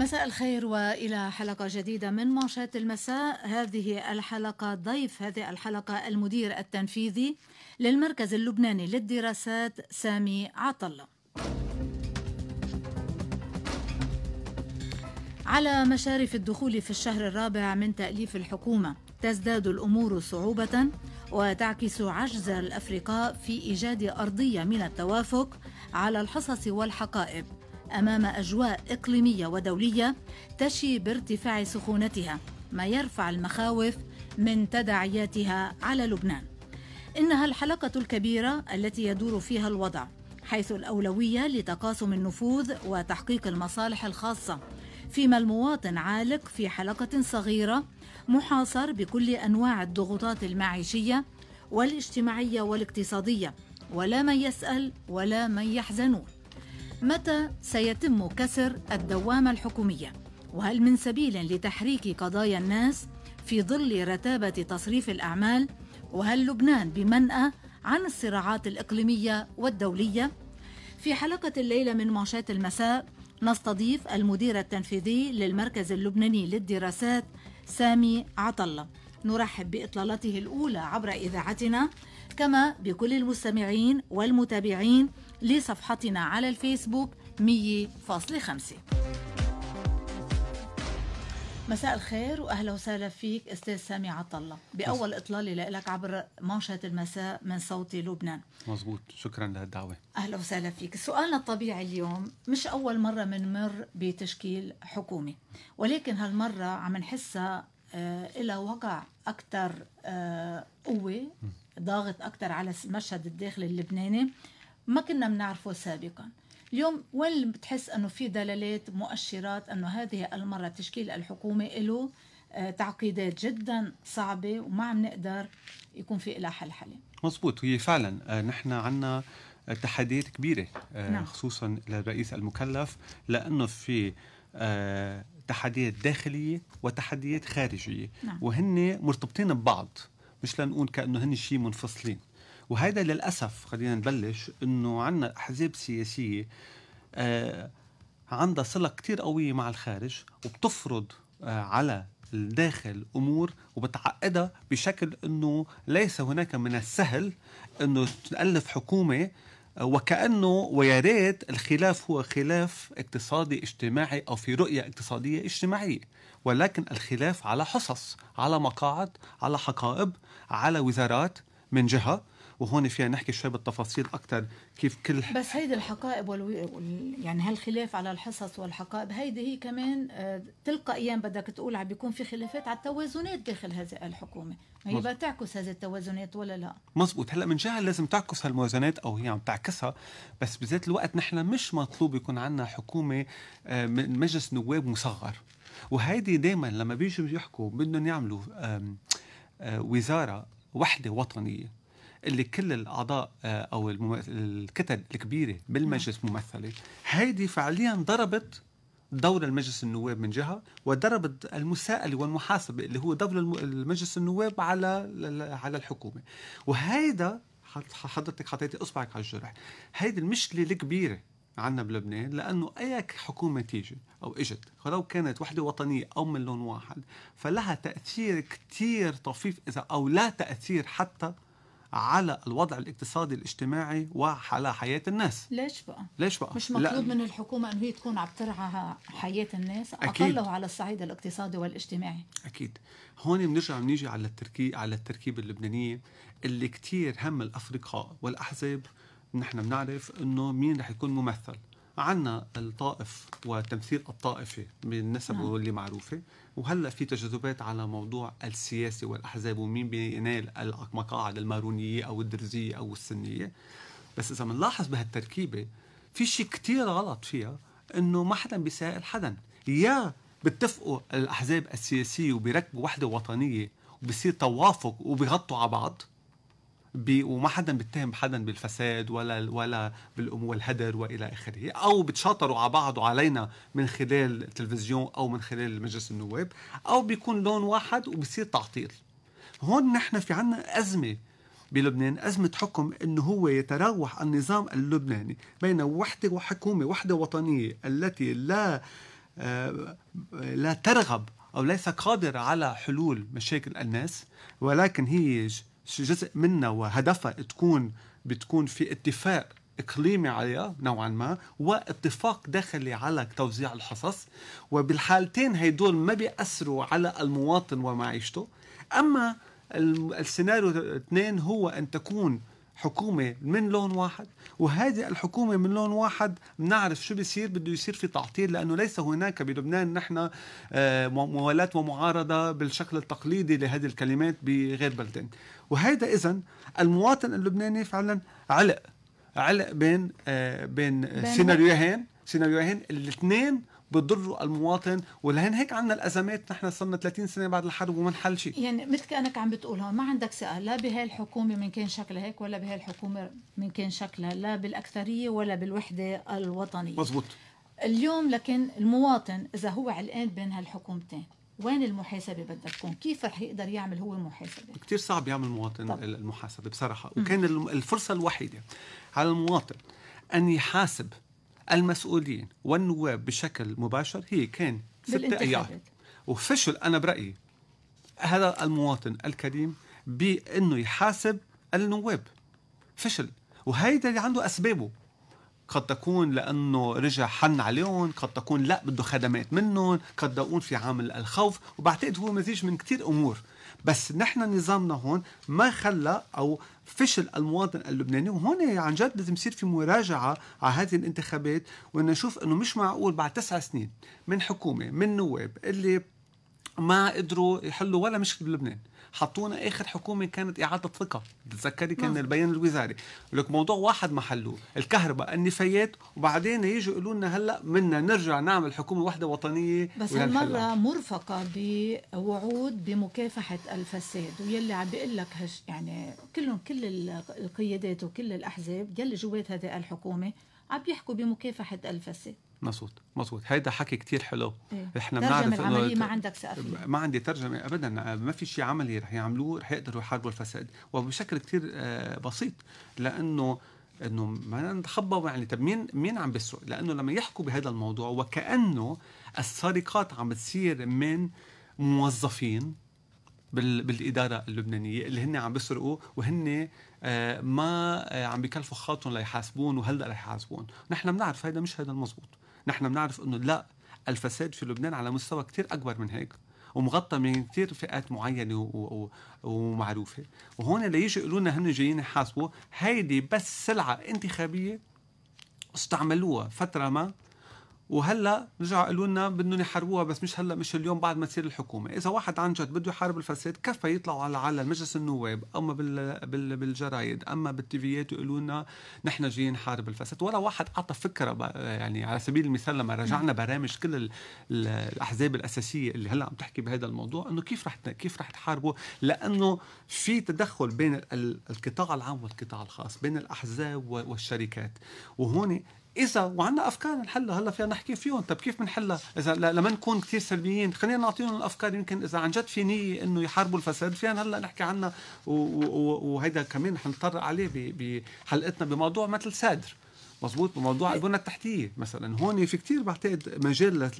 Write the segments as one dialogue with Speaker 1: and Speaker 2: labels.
Speaker 1: مساء الخير والى حلقه جديده من مانشات المساء هذه الحلقه ضيف هذه الحلقه المدير التنفيذي للمركز اللبناني للدراسات سامي عطله على مشارف الدخول في الشهر الرابع من تأليف الحكومة تزداد الأمور صعوبة وتعكس عجز الأفرقاء في إيجاد أرضية من التوافق على الحصص والحقائب أمام أجواء إقليمية ودولية تشي بارتفاع سخونتها ما يرفع المخاوف من تداعياتها على لبنان إنها الحلقة الكبيرة التي يدور فيها الوضع حيث الأولوية لتقاسم النفوذ وتحقيق المصالح الخاصة فيما المواطن عالق في حلقة صغيرة محاصر بكل أنواع الضغوطات المعيشية والاجتماعية والاقتصادية ولا من يسأل ولا من يحزنون متى سيتم كسر الدوامة الحكومية؟ وهل من سبيل لتحريك قضايا الناس في ظل رتابة تصريف الأعمال؟ وهل لبنان بمنأى عن الصراعات الإقليمية والدولية؟ في حلقة الليلة من معشاة المساء نستضيف المدير التنفيذي للمركز اللبناني للدراسات سامي عطلة نرحب بإطلالته الأولى عبر إذاعتنا كما بكل المستمعين والمتابعين لصفحتنا على الفيسبوك 100.5 مساء الخير واهلا وسهلا فيك استاذ سامي عطله باول اطلاله لك عبر منشاه المساء من صوتي لبنان
Speaker 2: مزبوط شكرا لهالدعوه
Speaker 1: اهلا وسهلا فيك سؤالنا الطبيعي اليوم مش اول مره بنمر بتشكيل حكومه ولكن هالمره عم نحسها آه، إلى وقع أكثر آه، قوة ضاغط أكثر على المشهد الداخلي اللبناني ما كنا بنعرفه سابقا اليوم وين بتحس انه في دلالات مؤشرات انه هذه المره تشكيل الحكومه له آه، تعقيدات جدا صعبه وما عم نقدر يكون في لها حل حالي
Speaker 2: مزبوط هي فعلا آه، نحن عندنا تحديات كبيره آه، نعم. خصوصا للرئيس المكلف لانه في تحديات داخليه وتحديات خارجيه نعم. وهن مرتبطين ببعض مش لنقول كانه هن شيء منفصلين وهذا للأسف خلينا نبلش أنه عندنا أحزاب سياسية آه عندها صلة كتير قوية مع الخارج وبتفرض آه على الداخل امور وبتعقدها بشكل انه ليس هناك من السهل انه تالف حكومه آه، وكانه ويا ريت الخلاف هو خلاف اقتصادي اجتماعي او في رؤيه اقتصاديه اجتماعيه ولكن الخلاف على حصص على مقاعد على حقائب على وزارات من جهه وهون فينا نحكي شوي بالتفاصيل اكثر كيف كل
Speaker 1: بس هيدي الحقائب وال يعني هالخلاف على الحصص والحقائب هيدي هي كمان آه، تلقائيا بدك تقول عم بيكون في خلافات على التوازنات داخل هذه الحكومه ما هي مزبوط. بتعكس هذه التوازنات ولا لا
Speaker 2: مزبوط هلا من جهه لازم تعكس هالموازنات او هي عم تعكسها بس بذات الوقت نحن مش مطلوب يكون عندنا حكومه آه، من مجلس نواب مصغر وهيدي دائما لما بيجوا يحكوا بدهم يعملوا آه، وزاره وحده وطنيه اللي كل الاعضاء آه، او الكتل الكبيره بالمجلس نعم. ممثله هيدي فعليا ضربت دور المجلس النواب من جهه وضربت المساءله والمحاسبه اللي هو دور المجلس النواب على على الحكومه وهيدا حضرتك حطيتي اصبعك على الجرح هيدي المشكله الكبيره عنا بلبنان لانه اي حكومه تيجي او اجت ولو كانت وحده وطنيه او من لون واحد فلها تاثير كثير طفيف اذا او لا تاثير حتى على الوضع الاقتصادي الاجتماعي وعلى حياة الناس ليش بقى؟ ليش بقى؟ مش مطلوب من
Speaker 1: الحكومة أنه هي تكون عم ترعى حياة الناس أكيد. أقله على الصعيد الاقتصادي والاجتماعي
Speaker 2: أكيد هون بنرجع بنيجي على التركيب على التركيبة اللبنانية اللي كتير هم الأفرقاء والأحزاب نحن بنعرف انه مين رح يكون ممثل عندنا الطائف وتمثيل من بالنسب نعم. اللي معروفه وهلا في تجاذبات على موضوع السياسه والاحزاب ومين بينال المقاعد المارونيه او الدرزيه او السنيه بس اذا بنلاحظ بهالتركيبه في شيء كتير غلط فيها انه ما حدا بيسائل حدا يا بتفقوا الاحزاب السياسيه وبيركبوا وحده وطنيه وبصير توافق وبيغطوا على بعض وما حدا بيتهم حدا بالفساد ولا ولا بالامور الهدر والى اخره او بتشاطروا على بعض وعلينا من خلال التلفزيون او من خلال مجلس النواب او بيكون لون واحد وبصير تعطيل هون نحن في عنا ازمه بلبنان أزمة حكم أنه هو يتراوح النظام اللبناني بين وحدة وحكومة وحدة وطنية التي لا آه، لا ترغب أو ليس قادرة على حلول مشاكل الناس ولكن هي جزء منها وهدفها تكون بتكون في اتفاق اقليمي عليها نوعا ما واتفاق داخلي على توزيع الحصص وبالحالتين هيدول ما بياثروا على المواطن ومعيشته اما السيناريو الاثنين هو ان تكون حكومة من لون واحد وهذه الحكومة من لون واحد بنعرف شو بيصير بده يصير في تعطيل لأنه ليس هناك بلبنان نحن آه، موالاة ومعارضة بالشكل التقليدي لهذه الكلمات بغير بلدان وهذا إذا المواطن اللبناني فعلا علق علق بين آه، بين, بين سيناريوهين سيناريوهين الاثنين بتضر المواطن ولهن هيك عندنا الازمات نحن صرنا 30 سنه بعد الحرب وما انحل شيء
Speaker 1: يعني مثل كانك عم بتقول هون ما عندك ثقه لا بهي الحكومه من كان شكلها هيك ولا بهي الحكومه من كان شكلها لا بالاكثريه ولا بالوحده الوطنيه مزبوط اليوم لكن المواطن اذا هو علقان بين هالحكومتين وين المحاسبة بدها تكون؟ كيف رح يقدر يعمل هو محاسبة؟
Speaker 2: كتير صعب يعمل المواطن طب. المحاسبة بصراحة، وكان الفرصة الوحيدة على المواطن أن يحاسب المسؤولين والنواب بشكل مباشر هي كان ست ايام وفشل أنا برأيي هذا المواطن الكريم بأنه يحاسب النواب فشل وهيدا اللي عنده أسبابه قد تكون لانه رجع حن عليهم قد تكون لا بده خدمات منهم قد تكون في عامل الخوف وبعتقد هو مزيج من كثير امور بس نحن نظامنا هون ما خلى او فشل المواطن اللبناني وهون يعني عن جد لازم يصير في مراجعه على هذه الانتخابات ونشوف انه مش معقول بعد تسع سنين من حكومه من نواب اللي ما قدروا يحلوا ولا مشكله بلبنان حطونا اخر حكومه كانت اعاده ثقه بتتذكري كان نعم. البيان الوزاري لك موضوع واحد ما حلوه الكهرباء النفايات وبعدين يجوا يقولوا لنا هلا بدنا نرجع نعمل حكومه واحده وطنيه بس هالمره
Speaker 1: مرفقه بوعود بمكافحه الفساد ويلي عم بيقول لك هش يعني كلهم كل القيادات وكل الاحزاب يلي جوات هذه الحكومه عم بيحكوا بمكافحه الفساد
Speaker 2: مزبوط مزبوط هيدا حكي كتير حلو إيه؟ احنا بنعرف انه ما عندك ما يعني. عندي ترجمه ابدا ما في شيء عملي رح يعملوه رح يقدروا يحاربوا الفساد وبشكل كتير آه، بسيط لانه انه ما نتخبى يعني طب مين مين عم بيسرق؟ لانه لما يحكوا بهذا الموضوع وكانه السرقات عم بتصير من موظفين بالاداره اللبنانيه اللي هن عم بيسرقوا وهن آه، ما آه، عم بكلفوا خاطرهم ليحاسبون وهلا رح يحاسبون، نحن بنعرف هذا مش هذا المزبوط نحن بنعرف انه لا الفساد في لبنان على مستوى كتير اكبر من هيك ومغطى من كثير فئات معينه ومعروفه وهون يجي يقولوا لنا هن جايين يحاسبوا هيدي بس سلعه انتخابيه استعملوها فتره ما وهلا رجعوا قالوا لنا بدهم يحاربوها بس مش هلا مش اليوم بعد ما تصير الحكومه، اذا واحد عن جد بده يحارب الفساد كفى يطلعوا على على مجلس النواب اما بال بالجرايد اما بالتيفيات ويقولوا لنا نحن جايين نحارب الفساد، ولا واحد اعطى فكره يعني على سبيل المثال لما رجعنا برامج كل الاحزاب الاساسيه اللي هلا عم تحكي بهذا الموضوع انه كيف رح كيف رح تحاربوا لانه في تدخل بين القطاع العام والقطاع الخاص، بين الاحزاب والشركات، وهون اذا وعندنا افكار نحلها هلا فينا نحكي فيهم طب كيف بنحلها اذا لما نكون كثير سلبيين خلينا نعطيهم الافكار يمكن اذا عن جد في نيه انه يحاربوا الفساد فينا هلا نحكي عنها وهيدا كمان حنطرق عليه بحلقتنا بموضوع مثل سادر مزبوط بموضوع إيه. البنى التحتيه مثلا هون في كتير بعتقد مجال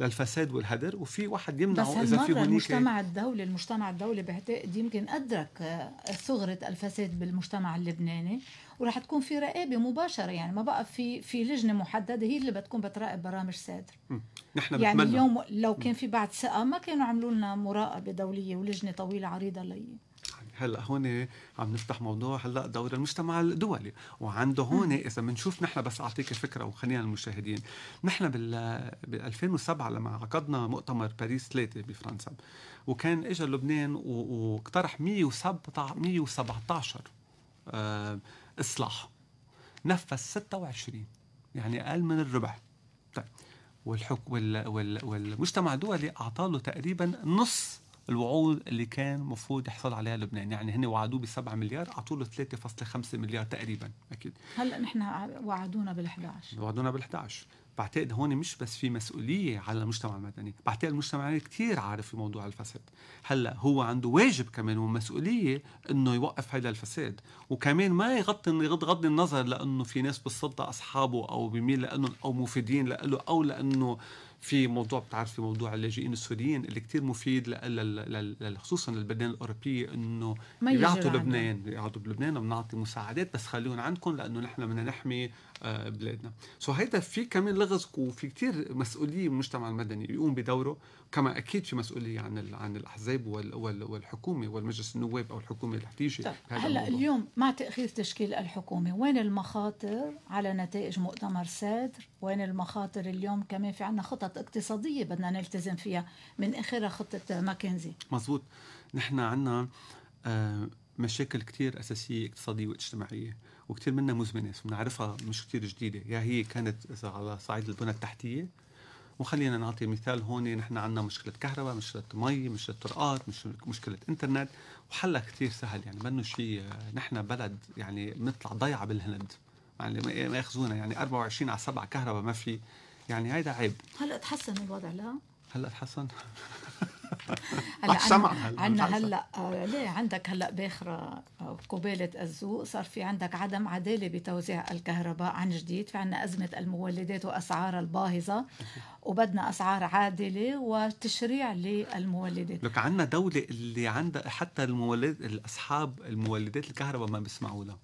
Speaker 2: للفساد والهدر وفي واحد يمنعه اذا في هنيك المجتمع
Speaker 1: الدولي المجتمع الدولي بعتقد يمكن ادرك ثغره الفساد بالمجتمع اللبناني وراح تكون في رقابه مباشره يعني ما بقى في في لجنه محدده هي اللي بتكون بتراقب برامج سادر
Speaker 2: نحن يعني بتمنى. اليوم
Speaker 1: لو كان في بعد ثقه ما كانوا عملوا لنا مراقبه دوليه ولجنه طويله عريضه لي
Speaker 2: هلا هون عم نفتح موضوع هلا دور المجتمع الدولي وعنده هون اذا بنشوف نحن بس اعطيك فكره وخلينا المشاهدين نحن بال 2007 لما عقدنا مؤتمر باريس 3 بفرنسا وكان اجى لبنان واقترح 117 آه، اصلاح نفذ 26 يعني اقل من الربع طيب والحك وال... وال... والمجتمع الدولي اعطى له تقريبا نص الوعود اللي كان المفروض يحصل عليها لبنان يعني هن وعدوه ب 7 مليار اعطوا له 3.5 مليار تقريبا اكيد
Speaker 1: هلا نحن وعدونا بال 11
Speaker 2: وعدونا بال 11 بعتقد هون مش بس في مسؤوليه على المجتمع المدني بعتقد المجتمع المدني كثير عارف في موضوع الفساد هلا هو عنده واجب كمان ومسؤوليه انه يوقف هذا الفساد وكمان ما يغطي غض النظر لانه في ناس بالسلطه اصحابه او بميل لانه او مفيدين له او لانه في موضوع بتعرف في موضوع اللاجئين السوريين اللي كتير مفيد خصوصا للبلدان الاوروبيه انه يعطوا لبنان يعطوا بلبنان وبنعطي مساعدات بس خليهم عندكم لانه نحن بدنا نحمي آه، بلادنا سو هيدا في كمان لغز وفي كتير مسؤوليه من المجتمع المدني يقوم بدوره كما اكيد في مسؤوليه عن عن الاحزاب والحكومه والمجلس النواب او الحكومه اللي طيب. هلا اليوم
Speaker 1: مع تاخير تشكيل الحكومه وين المخاطر على نتائج مؤتمر سادر وين المخاطر اليوم كمان في عندنا خطط خطط اقتصاديه بدنا نلتزم فيها من اخرها خطه ماكنزي
Speaker 2: مزبوط نحن عندنا آه، مشاكل كتير أساسية اقتصادية واجتماعية وكتير منها مزمنة بنعرفها مش كتير جديدة يا هي كانت إذا على صعيد البنى التحتية وخلينا نعطي مثال هون نحن عندنا مشكلة كهرباء مشكلة مي مشكلة طرقات مشكلة انترنت وحلها كتير سهل يعني منه شيء آه، نحن بلد يعني بنطلع ضيعة بالهند يعني ما ياخذونا يعني 24 على 7 كهرباء ما في يعني هيدا عيب
Speaker 1: هلا تحسن الوضع لا
Speaker 2: هلا تحسن هلا اه، سمع عندنا هلا
Speaker 1: اه، ليه عندك هلا باخره اه، قباله الزوق صار في عندك عدم عداله بتوزيع الكهرباء عن جديد في عندنا ازمه المولدات واسعار الباهظه وبدنا اسعار عادله وتشريع للمولدات
Speaker 2: لك عندنا دوله اللي عندها حتى المولد اصحاب المولدات الكهرباء ما بيسمعوا لها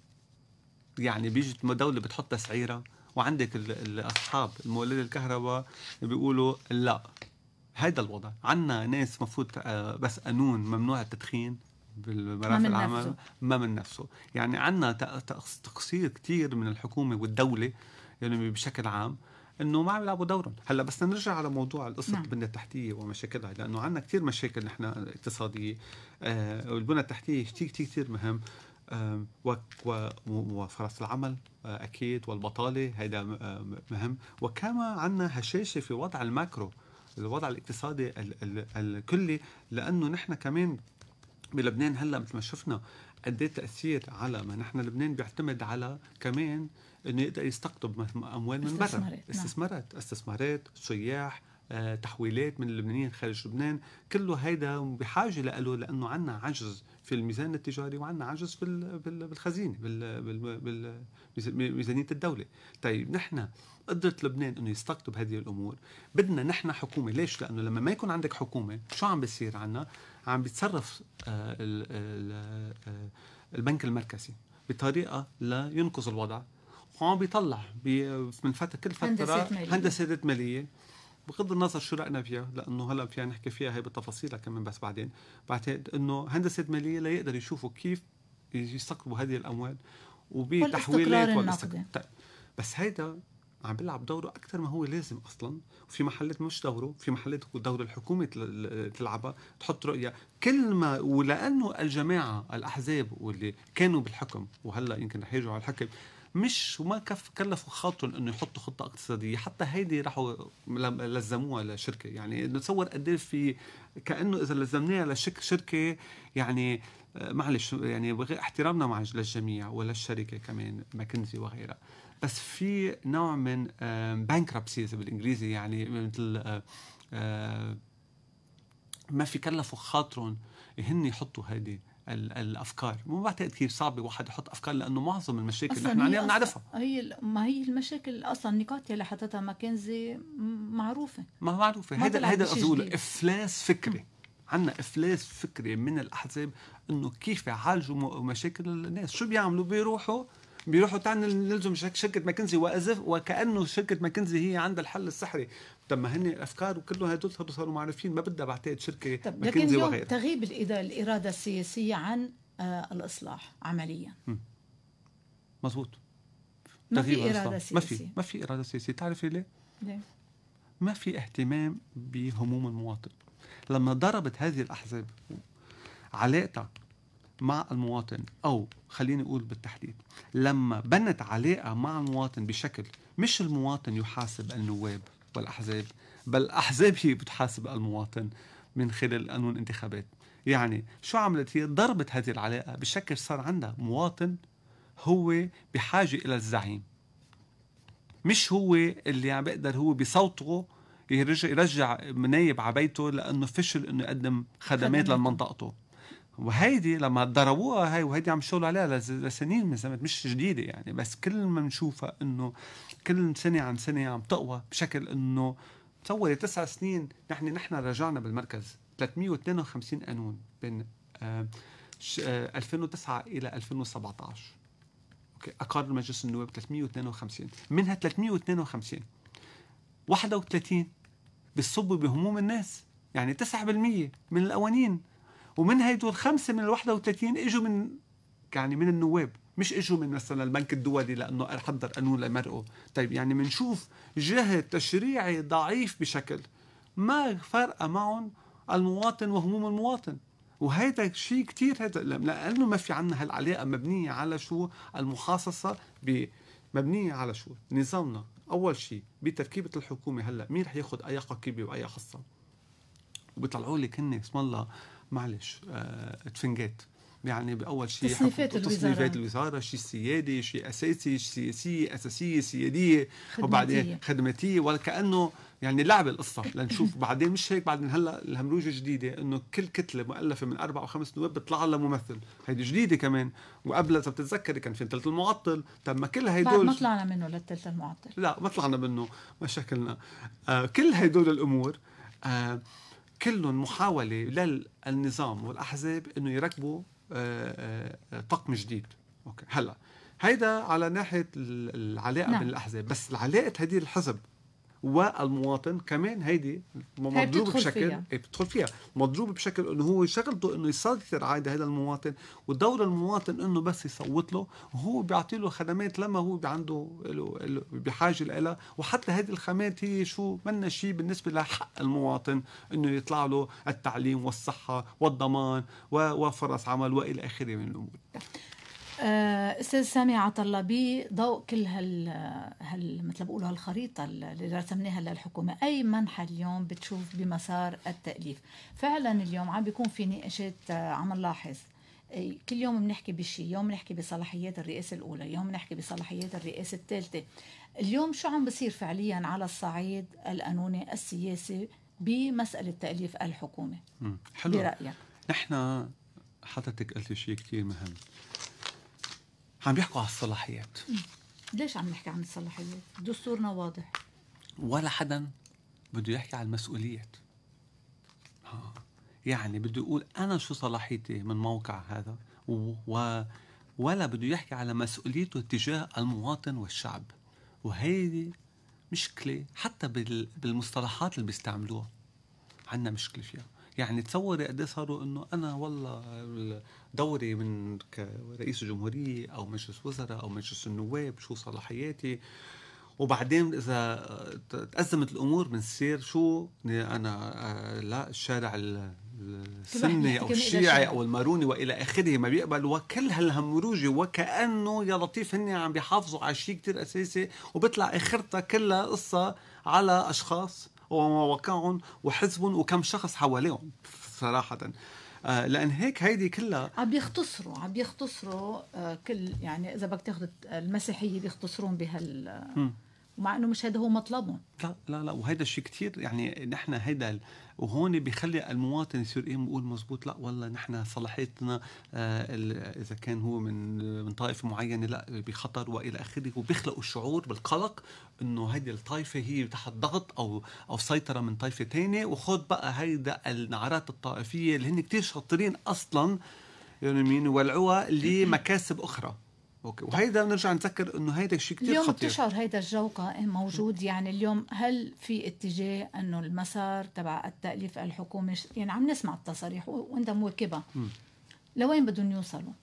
Speaker 2: يعني بيجي دوله بتحط تسعيره وعندك الاصحاب المولد الكهرباء بيقولوا لا هيدا الوضع عندنا ناس مفروض آه، بس قانون ممنوع التدخين بالمرافق العمل ما من نفسه يعني عندنا تقصير كثير من الحكومة والدولة يعني بشكل عام انه ما عم يلعبوا دورهم، هلا بس نرجع على موضوع القصه نعم. البنيه التحتيه ومشاكلها لانه عندنا كثير مشاكل نحن اقتصاديه آه والبنى التحتيه كثير كثير كثير مهم وفرص العمل آه، أكيد والبطالة هذا آه، مهم وكما عندنا هشاشة في وضع الماكرو الوضع الاقتصادي الكلي لأنه نحن كمان بلبنان هلا مثل ما شفنا قد إيه تاثير على ما نحن لبنان بيعتمد على كمان انه يقدر يستقطب اموال من برا استثمارات نعم. استثمارات استثمارات سياح آه، تحويلات من اللبنانيين خارج لبنان كله هيدا بحاجه له لانه عندنا عجز في الميزان التجاري وعندنا عجز في بالخزينه بميزانيه الدوله طيب نحن قدرة لبنان انه يستقطب هذه الامور بدنا نحن حكومه ليش لانه لما ما يكون عندك حكومه شو عم بيصير عنا عم بيتصرف آه، آه، البنك المركزي بطريقه لينقذ الوضع وعم بيطلع من فتره كل فتره هندسه ماليه, هندسة مالية بغض النظر شو راينا فيها لانه هلا فينا نحكي فيها هي بتفاصيلها كمان بس بعدين بعتقد انه هندسه ماليه لا يقدر يشوفوا كيف يستقبلوا هذه الاموال وبتحويلات والاستقرار طيب بس هيدا عم بيلعب دوره اكثر ما هو لازم اصلا وفي محلات مش دوره في محلات دور الحكومه تلعبها تحط رؤيه كل ما ولانه الجماعه الاحزاب واللي كانوا بالحكم وهلا يمكن رح يرجعوا على الحكم مش وما كف كلفوا خاطرهم انه يحطوا خطه اقتصاديه حتى هيدي راحوا لزموها لشركه يعني نتصور قد إيه في كانه اذا لزمناها لشركه يعني آه، معلش يعني احترامنا مع للجميع وللشركه كمان ماكنزي وغيرها بس في نوع من بانكربسي بالانجليزي يعني مثل آه، آه، ما في كلفوا خاطرهم هن يحطوا هذه الافكار مو بعتقد كثير صعب الواحد يحط افكار لانه معظم المشاكل اللي احنا عم بنعرفها
Speaker 1: هي ما هي المشاكل اصلا النقاط اللي حطتها ماكنزي معروفه
Speaker 2: ما معروفه هذا هذا قصدي افلاس فكري عندنا افلاس فكري من الاحزاب انه كيف يعالجوا مشاكل الناس شو بيعملوا بيروحوا بيروحوا تعال نلزم شركه ماكنزي وكانه شركه ماكنزي هي عندها الحل السحري طب ما هن الافكار وكلهم هدول صاروا معروفين ما بدها بعتقد شركه طب لكن اليوم وغيرها.
Speaker 1: تغيب الاراده السياسيه عن آه الاصلاح عمليا
Speaker 2: مزبوط ما في اراده سياسيه ما في ما في اراده سياسيه بتعرفي ليه؟ ليه؟ ما في اهتمام بهموم المواطن لما ضربت هذه الاحزاب علاقتها مع المواطن او خليني اقول بالتحديد لما بنت علاقه مع المواطن بشكل مش المواطن يحاسب النواب والأحزاب بل الأحزاب هي بتحاسب المواطن من خلال قانون الانتخابات يعني شو عملت هي ضربت هذه العلاقة بشكل صار عندها مواطن هو بحاجة إلى الزعيم مش هو اللي عم بيقدر هو بصوته يرجع, يرجع منايب على بيته لأنه فشل أنه يقدم خدمات لمنطقته وهيدي لما ضربوها هاي وهيدي عم يشتغلوا عليها لسنين من زمان مش جديده يعني بس كل ما بنشوفها انه كل سنه عن سنه عم تقوى بشكل انه تصوري تسع سنين نحن نحن رجعنا بالمركز 352 قانون بين 2009 آه، آه، الى 2017 اوكي اقر مجلس النواب 352 منها 352 31 بيصبوا بهموم الناس يعني 9% من القوانين ومن هدول خمسه من ال 31 اجوا من يعني من النواب مش اجوا من مثلا البنك الدولي لانه حضر قانون لمرقه طيب يعني بنشوف جهد تشريعي ضعيف بشكل ما فرق معهم المواطن وهموم المواطن وهيدا شيء كثير هذا لانه ما في عندنا هالعلاقه مبنيه على شو المخصصه مبنيه على شو نظامنا اول شيء بتركيبه الحكومه هلا مين رح ياخذ اي قكيبه واي خصه وبيطلعوا لك هن اسم الله معلش آه تفنجات يعني باول شيء تصنيفات الوزاره تصنيفات الوزاره شيء سيادي شيء اساسي شيء سياسي اساسيه سياديه خدماتية. وبعدين خدماتيه وكانه يعني لعبه القصه لنشوف بعدين مش هيك بعدين هلا الهمروجه جديده انه كل كتله مؤلفه من اربع او خمس نواب بيطلع لها ممثل هيدي جديده كمان وقبلها اذا بتتذكري كان في ثلث المعطل طب ما كل هدول ما
Speaker 1: طلعنا منه للثلث المعطل
Speaker 2: لا ما طلعنا منه مشاكلنا آه كل هدول الامور آه كلهم محاولة للنظام والأحزاب أنه يركبوا آه، آه، آه، طقم جديد اوكي هلا هيدا على ناحيه العلاقه نعم. بين الاحزاب بس علاقه هدي الحزب والمواطن كمان هيدي مضروب بشكل فيها. إيه، بتدخل فيها مضروب بشكل انه هو شغلته انه يسيطر عادي هذا المواطن ودور المواطن انه بس يصوت له وهو بيعطي له خدمات لما هو عنده بحاجه لها وحتى هذه الخدمات هي شو منا شيء بالنسبه لحق المواطن انه يطلع له التعليم والصحه والضمان وفرص عمل والى اخره من الامور
Speaker 1: آه، استاذ سامي عطا الله بضوء كل هال هال مثل بقولوا هالخريطه اللي رسمناها للحكومه اي منحى اليوم بتشوف بمسار التاليف فعلا اليوم عم بيكون في نقاشات آه، عم نلاحظ كل يوم بنحكي بشيء يوم بنحكي بصلاحيات الرئاسة الأولى يوم بنحكي بصلاحيات الرئاسة الثالثة اليوم شو عم بصير فعليا على الصعيد القانوني السياسي بمسألة تأليف الحكومة
Speaker 2: حلو برأيك نحن حضرتك قلت شيء كثير مهم عم بيحكوا على الصلاحيات
Speaker 1: ليش عم نحكي عن الصلاحيات؟ دستورنا واضح
Speaker 2: ولا حدا بده يحكي عن المسؤوليات ها. يعني بده يقول انا شو صلاحيتي من موقع هذا و... ولا بده يحكي على مسؤوليته تجاه المواطن والشعب وهيدي مشكله حتى بال... بالمصطلحات اللي بيستعملوها عندنا مشكله فيها يعني تصوري قد ايه صاروا انه انا والله دوري من كرئيس الجمهوريه او مجلس وزراء او مجلس النواب شو صلاحياتي وبعدين اذا تأزمت الامور بنصير شو انا آه، لا الشارع السني او الشيعي او الماروني والى اخره ما بيقبل وكل هالهمروجي وكانه يا لطيف هن عم بيحافظوا على شيء كثير اساسي وبيطلع اخرتها كلها قصه على اشخاص ومواقعهم وحزبهم وكم شخص حواليهم صراحة آه، لان هيك هيدي كلها
Speaker 1: عم بيختصروا عم بيختصروا آه، كل يعني اذا بدك تاخذ المسيحيه بيختصرون بهال ومع انه مش هذا هو مطلبهم
Speaker 2: لا لا لا وهيدا الشيء كثير يعني نحن هيدا وهون بيخلي المواطن يصير ايه يقول مزبوط لا والله نحن صلاحيتنا آه اذا كان هو من من طائفه معينه لا بخطر والى اخره وبيخلقوا الشعور بالقلق انه هيدي الطائفه هي تحت ضغط او او سيطره من طائفه ثانيه وخذ بقى هيدا النعرات الطائفيه اللي هن كثير شاطرين اصلا يعني مين ولعوها لمكاسب اخرى اوكي وهيدا بنرجع نتذكر انه هيدا شيء كثير خطير اليوم بتشعر
Speaker 1: هيدا الجو قائم موجود يعني اليوم هل في اتجاه انه المسار تبع التاليف الحكومي يعني عم نسمع التصاريح وانت مواكبها لوين بدهم يوصلوا؟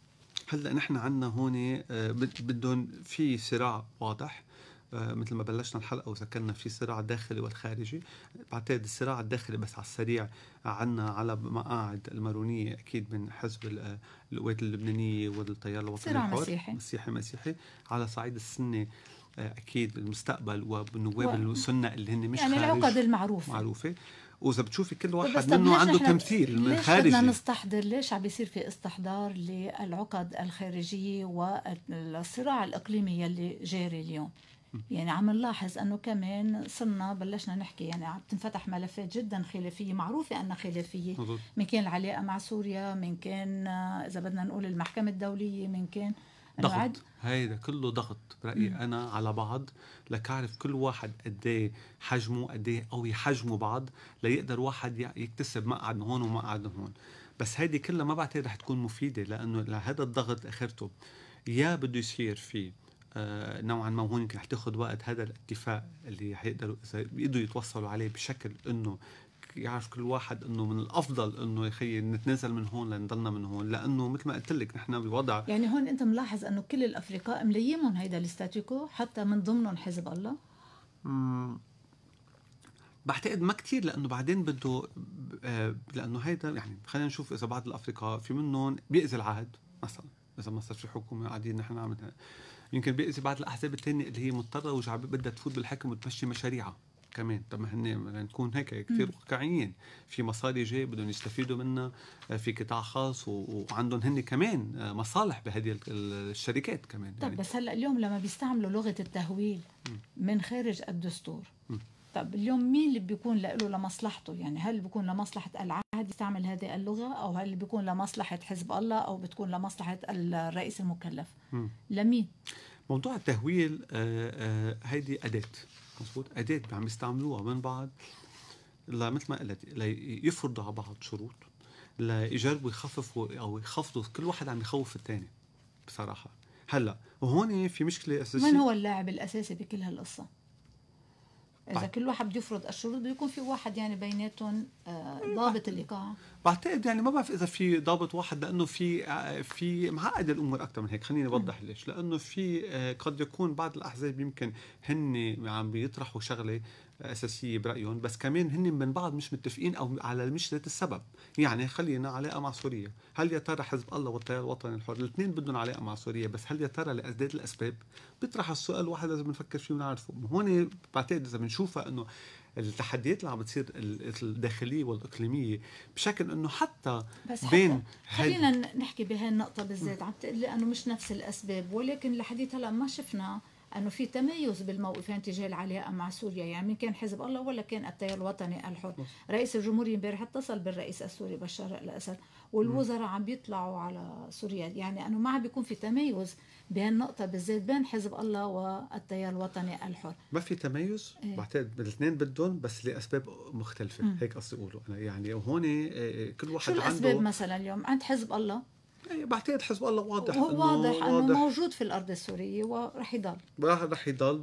Speaker 2: هلا نحن عندنا هون آه، بدهم في صراع واضح آه، مثل ما بلشنا الحلقه وذكرنا في صراع داخلي والخارجي بعتقد الصراع الداخلي بس على السريع عنا على مقاعد المارونيه اكيد من حزب القوات آه، اللبنانيه والتيار الوطني صراع مسيحي مسيحي مسيحي على صعيد السنه آه، اكيد المستقبل والنواب و... السنه اللي هن مش يعني العقد المعروفه معروفه واذا بتشوفي كل واحد منه عنده تمثيل من خارجي ليش بدنا
Speaker 1: نستحضر ليش عم بيصير في استحضار للعقد الخارجيه والصراع الاقليمي يلي جاري اليوم يعني عم نلاحظ انه كمان صرنا بلشنا نحكي يعني عم تنفتح ملفات جدا خلافيه معروفه انها خلافيه من كان العلاقه مع سوريا من كان اذا بدنا نقول المحكمه الدوليه من كان ضغط
Speaker 2: هيدا كله ضغط برايي مم. انا على بعض لكعرف كل واحد قد ايه حجمه قد ايه قوي حجمه بعض ليقدر واحد يكتسب مقعد هون ومقعد هون بس هيدي كلها ما بعتقد رح تكون مفيده لانه لهذا الضغط اخرته يا بده يصير فيه آه، نوعا ما وهون يمكن تاخذ وقت هذا الاتفاق اللي حيقدروا اذا بيقدروا يتوصلوا عليه بشكل انه يعرف كل واحد انه من الافضل انه يا خيي نتنازل من هون لنضلنا من هون لانه مثل ما قلت لك نحن بوضع يعني
Speaker 1: هون انت ملاحظ انه كل الافرقاء مليمهم هيدا الستاتيكو حتى من ضمنهم حزب الله
Speaker 2: بعتقد ما كتير لانه بعدين بده آه، لانه هيدا يعني خلينا نشوف اذا بعض الافرقاء في منهم بيأذي العهد مثلا اذا ما صار في حكومه قاعدين نحن عم يمكن بيأذي بعض الاحزاب الثانيه اللي هي مضطره وشعب بدها تفوت بالحكم وتمشي مشاريعها كمان طب ما هن نكون هيك كثير واقعيين في مصاري جاي بدهم يستفيدوا منها آه، في قطاع خاص وعندهم هن كمان آه، مصالح بهذه الشركات كمان طب يعني.
Speaker 1: بس هلا اليوم لما بيستعملوا لغه التهويل من خارج الدستور طب اليوم مين اللي بيكون له لمصلحته يعني هل بيكون لمصلحه العالم أحد يستعمل هذه اللغة أو هل بيكون لمصلحة حزب الله أو بتكون لمصلحة الرئيس المكلف م. لمين؟
Speaker 2: موضوع التهويل آه، آه، هيدي أداة مزبوط أداة عم يستعملوها من بعض مثل ما قلت ليفرضوا على بعض شروط ليجربوا يخففوا أو يخفضوا كل واحد عم يخوف الثاني بصراحة هلا وهون في مشكلة أساسية من هو
Speaker 1: اللاعب الأساسي بكل هالقصة؟ اذا طيب. كل واحد بده يفرض الشروط بده يكون في واحد يعني بيناتهم آه، طيب. ضابط الايقاع
Speaker 2: بعتقد يعني ما بعرف اذا في ضابط واحد لانه في آه، في معقد الامور اكثر من هيك خليني اوضح ليش لانه في آه، قد يكون بعض الاحزاب يمكن هن عم بيطرحوا شغله اساسيه برايهم بس كمان هن من بعض مش متفقين او على مش ذات السبب يعني خلينا علاقه مع سوريا هل يا ترى حزب الله والتيار الوطني الحر الاثنين بدهم علاقه مع سوريا بس هل يا ترى لازداد الاسباب بيطرح السؤال واحد لازم نفكر فيه ونعرفه هون بعتقد اذا بنشوفها انه التحديات اللي عم بتصير الداخليه والاقليميه بشكل انه حتى بس بين حتى خلينا
Speaker 1: نحكي بهي النقطه بالذات عم تقول لي انه مش نفس الاسباب ولكن لحديت هلا ما شفنا انه في تميز بالموقفين تجاه العلاقه مع سوريا يعني من كان حزب الله ولا كان التيار الوطني الحر رئيس الجمهوريه امبارح اتصل بالرئيس السوري بشار الاسد والوزراء عم بيطلعوا على سوريا يعني انه ما عم بيكون في تميز بهالنقطه بالذات بين حزب الله والتيار الوطني الحر
Speaker 2: ما في تميز إيه؟ بعتقد الاثنين بدهم بس لاسباب مختلفه مم. هيك قصدي اقوله انا يعني وهون إيه، إيه، كل واحد شو الاسباب عنده...
Speaker 1: مثلا اليوم عند حزب الله يعني إيه، بعتقد حزب الله واضح هو واضح انه واضح. موجود في الارض السوريه وراح يضل
Speaker 2: راح يضل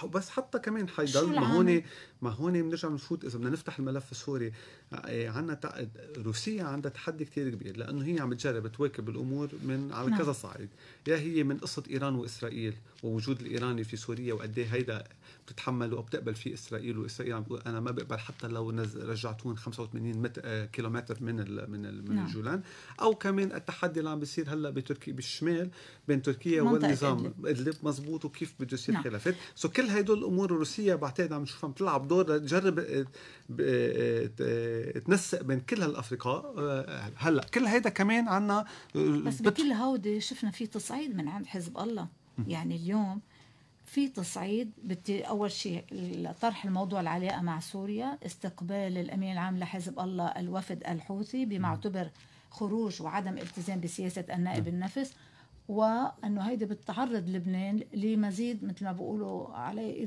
Speaker 2: طيب. بس حتى كمان حيضل ما هون ما هون بنرجع بنفوت اذا بدنا نفتح الملف السوري إيه، عندنا روسيا عندها تحدي كثير كبير لانه هي عم بتجرب تواكب الامور من على نعم. كذا صعيد يا هي من قصه ايران واسرائيل ووجود الايراني في سوريا وقد ايه هيدا بتتحمل وبتقبل فيه اسرائيل واسرائيل عم بتقول انا ما بقبل حتى لو رجعتون 85 مت... آه، كيلومتر من ال... من ال... من نعم. الجولان او كمان التحدي اللي عم بيصير هلا بتركيا بالشمال بين تركيا والنظام ادلب مزبوط وكيف بده يصير نعم. خلافات سو كل هدول الامور الروسيه بعتقد عم نشوفها عم تلعب دور تجرب آه، آه، تنسق بين كل هالافرقاء هلا كل هيدا كمان عنا بس بكل
Speaker 1: هودي شفنا في تصعيد من عند حزب الله يعني اليوم في تصعيد اول شيء طرح الموضوع العلاقه مع سوريا استقبال الامين العام لحزب الله الوفد الحوثي بما نعم. اعتبر خروج وعدم التزام بسياسه النائب نعم. النفس وانه هيدي بتعرض لبنان لمزيد مثل ما بيقولوا عليه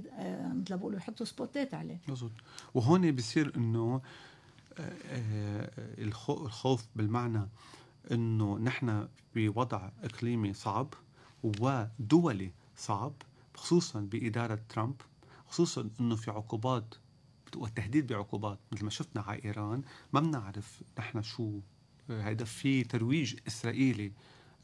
Speaker 1: مثل ما بيقولوا يحطوا سبوتات عليه مزود.
Speaker 2: وهون بصير انه آه، آه، الخوف بالمعنى انه نحن بوضع اقليمي صعب ودولي صعب خصوصا بإدارة ترامب خصوصا أنه في عقوبات والتهديد بعقوبات مثل ما شفنا على إيران ما بنعرف نحن شو هيدا آه، في ترويج إسرائيلي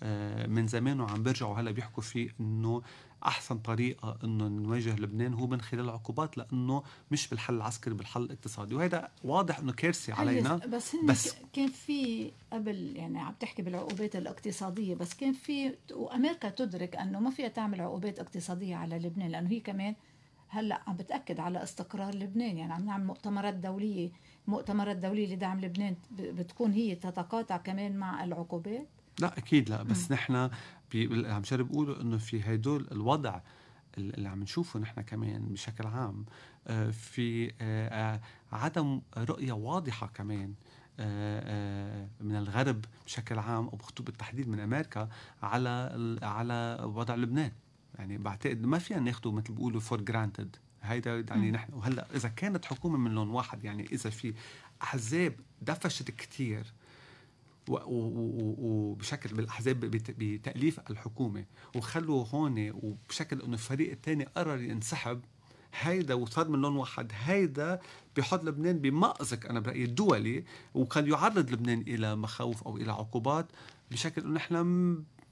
Speaker 2: آه، من زمان وعم بيرجعوا هلا بيحكوا فيه انه احسن طريقه انه نواجه لبنان هو من خلال العقوبات لانه مش بالحل العسكري بالحل الاقتصادي وهذا واضح انه كارثه علينا بس, هن بس
Speaker 1: كان في قبل يعني عم تحكي بالعقوبات الاقتصاديه بس كان في وامريكا تدرك انه ما فيها تعمل عقوبات اقتصاديه على لبنان لانه هي كمان هلا عم بتاكد على استقرار لبنان يعني عم نعمل مؤتمرات دوليه مؤتمرات دوليه لدعم لبنان بتكون هي تتقاطع كمان مع العقوبات
Speaker 2: لا اكيد لا بس نحن عم جرب اقوله انه في هدول الوضع اللي عم نشوفه نحن كمان بشكل عام آه، في آه، آه، عدم رؤيه واضحه كمان من الغرب بشكل عام وبخطوط بالتحديد من امريكا على على وضع لبنان يعني بعتقد ما فينا ناخده مثل بيقولوا فور جرانتد هيدا يعني نحن وهلا اذا كانت حكومه من لون واحد يعني اذا في احزاب دفشت كثير وبشكل بالاحزاب بتاليف الحكومه وخلوا هون وبشكل انه الفريق الثاني قرر ينسحب هيدا وصار من لون واحد هيدا بحط لبنان بمأزق انا برايي الدولي وقد يعرض لبنان الى مخاوف او الى عقوبات بشكل انه نحن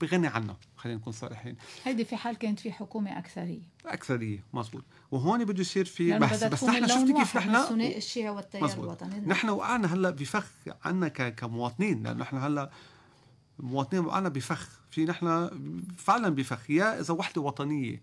Speaker 2: بغني عنها خلينا نكون صريحين
Speaker 1: هيدي في حال كانت في حكومه اكثريه
Speaker 2: اكثريه مزبوط وهون بده يصير في يعني بس بس نحن شفتي كيف نحن
Speaker 1: الشيعي والتيار الوطني نحن
Speaker 2: وقعنا هلا بفخ عنا كمواطنين لانه نحن هلا مواطنين وقعنا بفخ في نحن فعلا بفخ يا اذا وحده وطنيه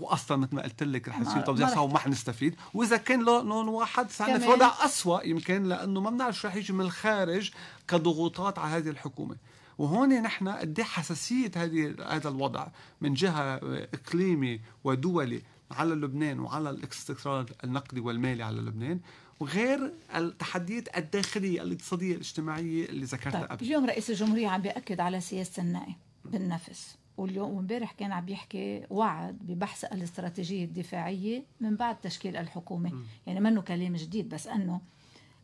Speaker 2: واصلا مثل ما قلت لك رح يصير توزيع صعب وما حنستفيد واذا كان لون واحد صرنا في وضع اسوء يمكن لانه ما بنعرف شو رح يجي من الخارج كضغوطات على هذه الحكومه وهون نحن قد إيه حساسيه هذه هذا الوضع من جهه اقليمي ودولي على لبنان وعلى الاستقرار النقدي والمالي على لبنان وغير التحديات الداخليه الاقتصاديه الاجتماعيه اللي ذكرتها طيب. قبل
Speaker 1: اليوم رئيس الجمهوريه عم بياكد على سياسه النقي بالنفس واليوم وامبارح كان عم يحكي وعد ببحث الاستراتيجيه الدفاعيه من بعد تشكيل الحكومه م. يعني منه كلام جديد بس انه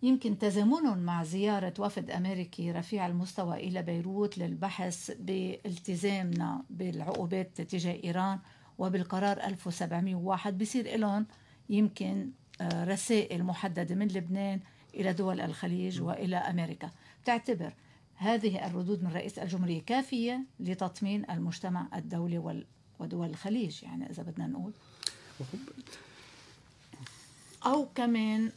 Speaker 1: يمكن تزامنهم مع زيارة وفد أمريكي رفيع المستوى إلى بيروت للبحث بالتزامنا بالعقوبات تجاه إيران وبالقرار 1701 بصير لهم يمكن آه، رسائل محددة من لبنان إلى دول الخليج وإلى أمريكا تعتبر هذه الردود من رئيس الجمهورية كافية لتطمين المجتمع الدولي ودول الخليج يعني إذا بدنا نقول أو كمان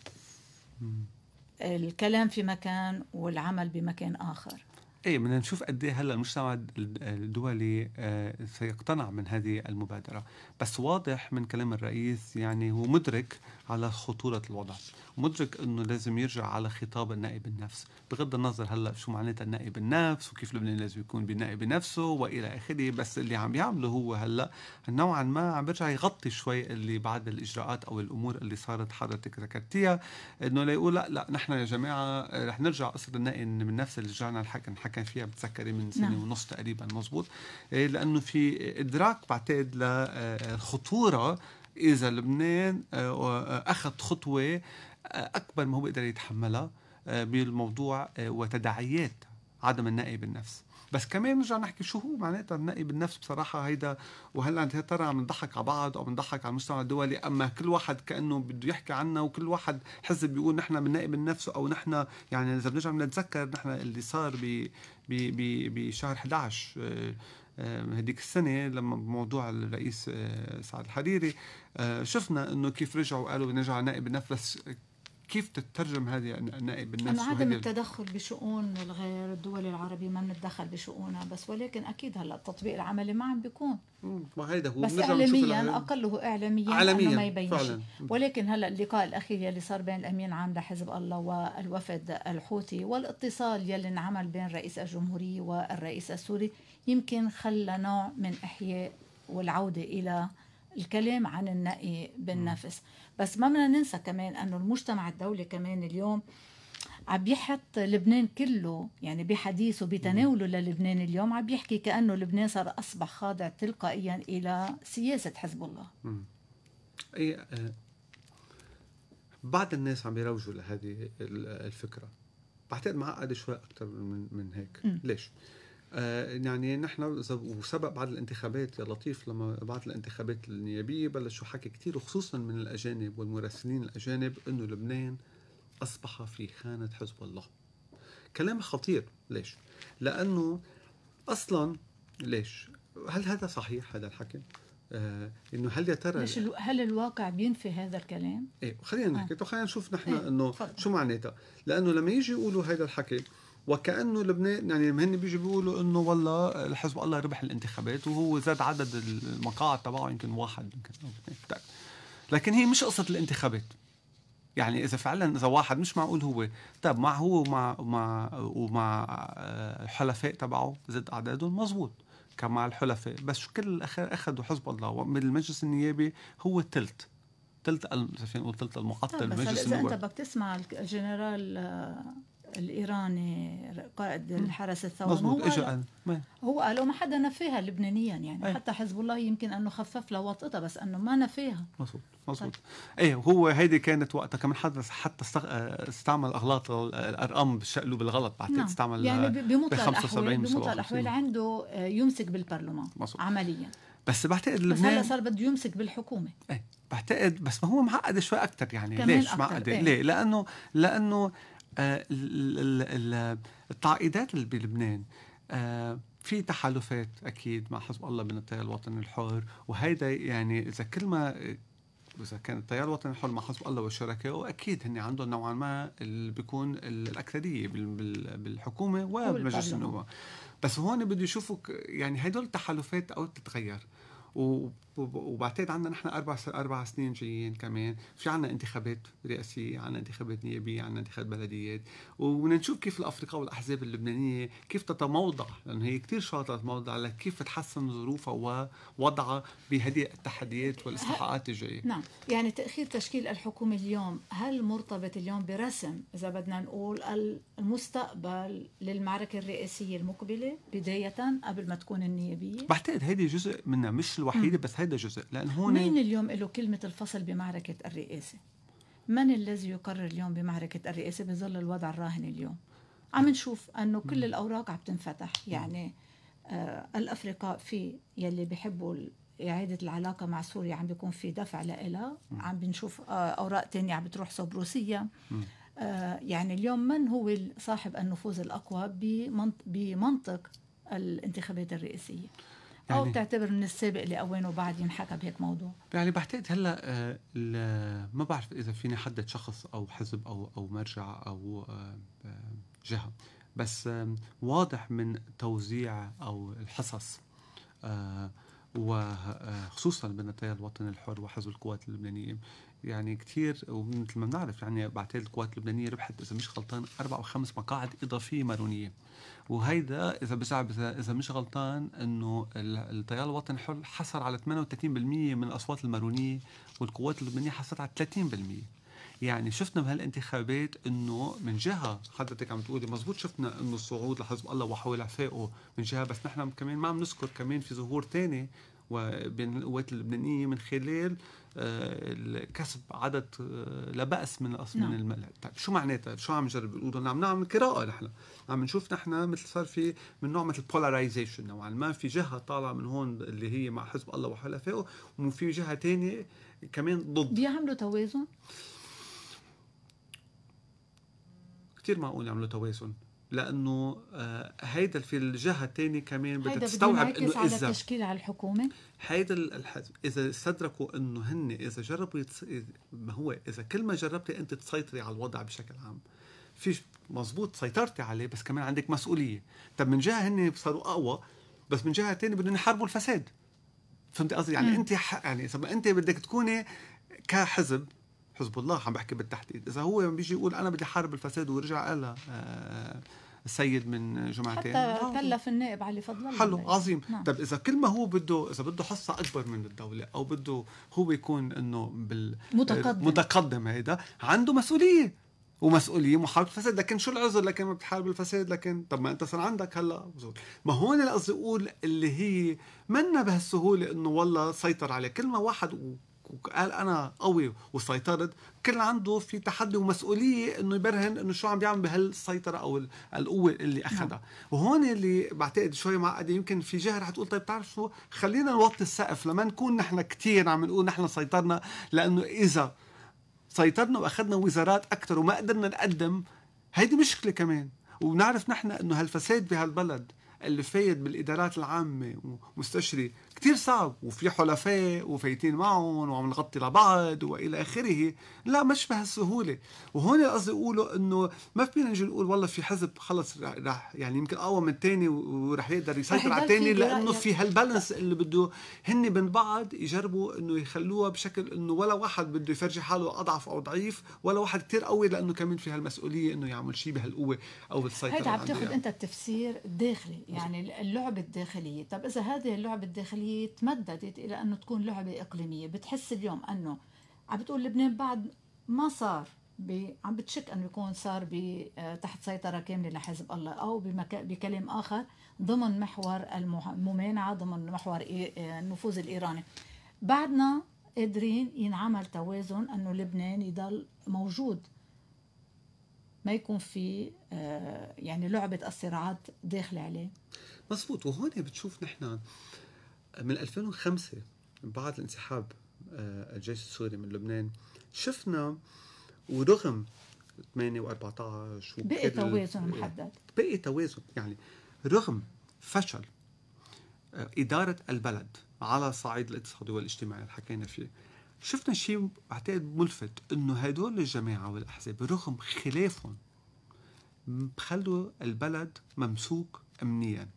Speaker 1: الكلام في مكان والعمل بمكان آخر
Speaker 2: ايه بدنا نشوف قد ايه هلا المجتمع الدولي آه، سيقتنع من هذه المبادره، بس واضح من كلام الرئيس يعني هو مدرك على خطوره الوضع، مدرك انه لازم يرجع على خطاب النائب النفس، بغض النظر هلا شو معناتها النائب النفس وكيف لبنان لازم يكون بنائي بنفسه والى اخره، بس اللي عم يعمله هو هلا نوعا ما عم بيرجع يغطي شوي اللي بعد الاجراءات او الامور اللي صارت حضرتك ذكرتيها، انه ليقول لا لا نحن يا جماعه رح نرجع قصه النائب النفس اللي رجعنا الحكم حكى فيها بتذكري من سنه نعم. ونص تقريبا مزبوط إيه، لانه في ادراك بعتقد للخطوره آه، اذا لبنان آه، آه، اخذ خطوه اكبر ما هو بيقدر يتحملها بالموضوع وتداعيات عدم النقي بالنفس بس كمان نرجع نحكي شو هو معناتها النقي بالنفس بصراحه هيدا وهلا انت ترى عم نضحك على بعض او بنضحك على المجتمع الدولي اما كل واحد كانه بده يحكي عنا وكل واحد حزب بيقول نحن بننقي بالنفس او نحن يعني اذا بنرجع بنتذكر نحن اللي صار ب بشهر 11 آه، آه، هديك السنة لما بموضوع الرئيس آه، سعد الحريري شفنا انه كيف رجعوا قالوا بنرجع نائب النفس كيف تترجم هذه النائب الناس أنه عدم
Speaker 1: التدخل بشؤون الغير الدول العربية ما بنتدخل بشؤونها بس ولكن أكيد هلا التطبيق العملي ما عم بيكون
Speaker 2: ما هيدا هو بس إعلاميا أقله
Speaker 1: إعلاميا عالميا ما يبين فعلا. ولكن هلا اللقاء الأخير يلي صار بين الأمين العام لحزب الله والوفد الحوثي والاتصال يلي انعمل بين رئيس الجمهورية والرئيس السوري يمكن خلى نوع من إحياء والعودة إلى الكلام عن النقي بالنفس م. بس ما بدنا ننسى كمان انه المجتمع الدولي كمان اليوم عم يحط لبنان كله يعني بحديثه بتناوله للبنان اليوم عم يحكي كانه لبنان صار اصبح خاضع تلقائيا الى سياسه حزب الله
Speaker 2: اي آه، بعض الناس عم يروجوا لهذه آه، الفكره بعتقد معقده شوي اكثر من من هيك م. ليش؟ آه، يعني نحن وسبق بعد الانتخابات يا لطيف لما بعد الانتخابات النيابيه بلشوا حكي كثير وخصوصا من الاجانب والمراسلين الاجانب انه لبنان اصبح في خانه حزب الله. كلام خطير ليش؟ لانه اصلا ليش؟ هل هذا صحيح هذا الحكي؟ آه انه هل يا ترى ليش الو...
Speaker 1: هل الواقع بينفي هذا الكلام؟
Speaker 2: ايه خلينا آه. نحكي آه. خلينا نشوف نحن إيه؟ انه شو معناتها؟ لانه لما يجي يقولوا هذا الحكي وكانه لبنان يعني هن بيجوا بيقولوا انه والله حزب الله ربح الانتخابات وهو زاد عدد المقاعد تبعه يمكن واحد يمكن لكن هي مش قصه الانتخابات يعني اذا فعلا اذا واحد مش معقول هو طب مع هو ومع ومع ومع آه، الحلفاء تبعه زاد اعدادهم مزبوط كان مع الحلفاء بس كل الاخر اخذوا حزب الله من المجلس النيابي هو الثلث ثلث فينا نقول ثلث المعطل طيب المجلس بس اذا انت بدك
Speaker 1: تسمع الجنرال آه، الايراني قائد الحرس الثوري هو هو قالوا ما حدا نفيها لبنانيا يعني أيه. حتى حزب الله يمكن انه خفف له وطئتها بس انه ما نفيها
Speaker 2: مظبوط طيب. مظبوط ايه هو هيدي كانت وقتها كمان حدا حتى آه، استعمل اغلاط الارقام بشقلوب بالغلط بعتقد نعم. استعمل يعني بمطلع الاحوال بمطلق الاحوال
Speaker 1: عنده آه، يمسك بالبرلمان مزبوط. عمليا
Speaker 2: بس بعتقد بس هلا صار
Speaker 1: بده يمسك بالحكومه ايه
Speaker 2: بعتقد بس ما هو معقد شوي اكثر يعني ليش معقد إيه؟ ليه لانه لانه آه، التعقيدات اللي بلبنان آه، في تحالفات اكيد مع حزب الله من التيار الوطني الحر وهيدا يعني اذا كل ما اذا كان التيار الوطني الحر مع حزب الله وشركائه اكيد هن عندهم نوعا ما اللي بيكون الاكثريه بالحكومه ومجلس النواب بس هون بده يشوفوا يعني هدول التحالفات او تتغير وبعتقد عندنا نحن اربع اربع سنين جايين كمان في عندنا انتخابات رئاسيه عندنا انتخابات نيابيه عندنا انتخابات بلديات وبدنا نشوف كيف الافرقاء والاحزاب اللبنانيه كيف تتموضع لانه هي كثير شاطره تتموضع لكيف تحسن ظروفها ووضعها بهذه التحديات والاستحقاقات الجايه نعم
Speaker 1: يعني تاخير تشكيل الحكومه اليوم هل مرتبط اليوم برسم اذا بدنا نقول المستقبل للمعركه الرئاسيه المقبله بدايه قبل ما تكون النيابيه
Speaker 2: بعتقد هيدي جزء منها مش الوحيده بس هيدا جزء لان هون مين
Speaker 1: اليوم له كلمه الفصل بمعركه الرئاسه من الذي يقرر اليوم بمعركه الرئاسه بظل الوضع الراهن اليوم عم نشوف انه كل الاوراق عم تنفتح يعني آه الافرقاء في يلي بحبوا إعادة العلاقة مع سوريا عم بيكون في دفع لها عم بنشوف آه أوراق تانية عم بتروح صوب روسيا آه يعني اليوم من هو صاحب النفوذ الأقوى بمنطق, الانتخابات الرئيسيه يعني او بتعتبر من السابق لاوان وبعد ينحكى بهيك موضوع
Speaker 2: يعني بعتقد هلا آه، ما بعرف اذا فيني حدد شخص او حزب او او مرجع او آه، آه، جهه بس واضح من توزيع او الحصص وخصوصا التيار الوطني الحر وحزب القوات اللبنانيه يعني كثير ومثل ما بنعرف يعني بعتقد القوات اللبنانيه ربحت اذا مش غلطان اربع او خمس مقاعد اضافيه مارونيه وهيدا اذا بزعب اذا مش غلطان انه التيار الوطني الحر حصل على 38% من الاصوات المارونيه والقوات اللبنانيه حصلت على 30% يعني شفنا بهالانتخابات انه من جهه حضرتك عم تقولي مزبوط شفنا انه الصعود لحزب الله وحول عفائه من جهه بس نحن كمان ما عم نذكر كمان في ظهور ثاني وبين القوات اللبنانيه من خلال كسب عدد آه، لا باس من الاصل من نعم. الملل طيب شو معناتها شو عم نجرب نقول عم نعمل قراءه نحن عم نشوف نحن مثل صار في من نوع مثل بولارايزيشن نوعا ما في جهه طالعه من هون اللي هي مع حزب الله وحلفائه وفي جهه ثانيه كمان ضد
Speaker 1: بيعملوا توازن
Speaker 2: كثير معقول يعملوا توازن لانه آه، هيدا في الجهه الثانيه كمان بدها تستوعب انه اذا على التشكيل
Speaker 1: على الحكومه
Speaker 2: هيدا الحزب اذا استدركوا انه هن اذا جربوا يتس... ما هو اذا كل ما جربتي انت تسيطري على الوضع بشكل عام في مزبوط سيطرتي عليه بس كمان عندك مسؤوليه طب من جهه هن صاروا اقوى بس من جهه ثانيه بدهم يحاربوا الفساد فهمت قصدي يعني م. انت ح... يعني اذا انت بدك تكوني كحزب حزب الله عم بحكي بالتحديد اذا هو بيجي يقول انا بدي حارب الفساد ورجع قالها آه، السيد من جمعتين حتى نعم.
Speaker 1: تلف النائب علي فضل الله حلو نعم. عظيم
Speaker 2: نعم. طب اذا كل ما هو بده اذا بده حصه اكبر من الدوله او بده هو يكون انه بال متقدم متقدم هيدا عنده مسؤوليه ومسؤوليه محاربه الفساد لكن شو العذر لكن ما بتحارب الفساد لكن طب ما انت صار عندك هلا عذر ما هون اللي قصدي اقول اللي هي منا بهالسهوله انه والله سيطر عليه كل ما واحد وقال انا قوي وسيطرت كان عنده في تحدي ومسؤوليه انه يبرهن انه شو عم بيعمل بهالسيطره او القوه اللي نعم. اخذها وهون اللي بعتقد شوي معقده يمكن في جهه رح تقول طيب بتعرف شو خلينا نوطي السقف لما نكون نحن كثير عم نقول نحن سيطرنا لانه اذا سيطرنا واخذنا وزارات اكثر وما قدرنا نقدم هيدي مشكله كمان وبنعرف نحن انه هالفساد بهالبلد اللي فايت بالادارات العامه ومستشري كتير صعب وفي حلفاء وفايتين معهم وعم نغطي لبعض والى اخره لا مش بهالسهوله وهون قصدي اقوله انه ما فينا نجي نقول والله في حزب خلص رح يعني يمكن اقوى من الثاني ورح يقدر يسيطر على الثاني لانه في هالبالانس اللي بده هن بين بعض يجربوا انه يخلوها بشكل انه ولا واحد بده يفرجي حاله اضعف او ضعيف ولا واحد كتير قوي لانه كمان في هالمسؤوليه انه يعمل شيء بهالقوه او بالسيطره هيدا عم تاخذ انت
Speaker 1: التفسير الداخلي يعني اللعبه الداخليه طب اذا هذه اللعبه الداخليه هي تمددت الى انه تكون لعبه اقليميه بتحس اليوم انه عم بتقول لبنان بعد ما صار عم بتشك انه يكون صار آه، تحت سيطره كامله لحزب الله او بكلام اخر ضمن محور الممانعه ضمن محور آه، النفوذ الايراني بعدنا قادرين ينعمل توازن انه لبنان يضل موجود ما يكون في آه، يعني لعبه الصراعات داخله عليه
Speaker 2: مزبوط وهون بتشوف نحن من 2005 بعد الانسحاب آه، الجيش السوري من لبنان شفنا ورغم 8 و14 بقي توازن محدد بقي توازن يعني رغم فشل آه، إدارة البلد على الصعيد الاقتصادي والاجتماعي اللي حكينا فيه شفنا شيء بعتقد ملفت انه هدول الجماعه والاحزاب رغم خلافهم خلوا البلد ممسوك امنيا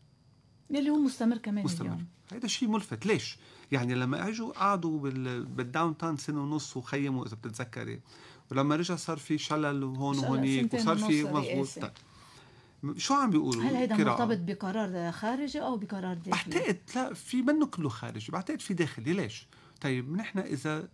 Speaker 1: اللي هو مستمر كمان مستمر اليوم.
Speaker 2: هيدا شيء ملفت ليش؟ يعني لما اجوا قعدوا بالداون تاون سنه ونص وخيموا اذا بتتذكري ولما رجع صار في شلل وهون وهونيك وصار في مضبوط طيب. شو عم بيقولوا هل هيدا مرتبط
Speaker 1: بقرار خارجي او بقرار داخلي؟ بعتقد
Speaker 2: لا في منه كله خارجي بعتقد في داخلي ليش؟ طيب نحن اذا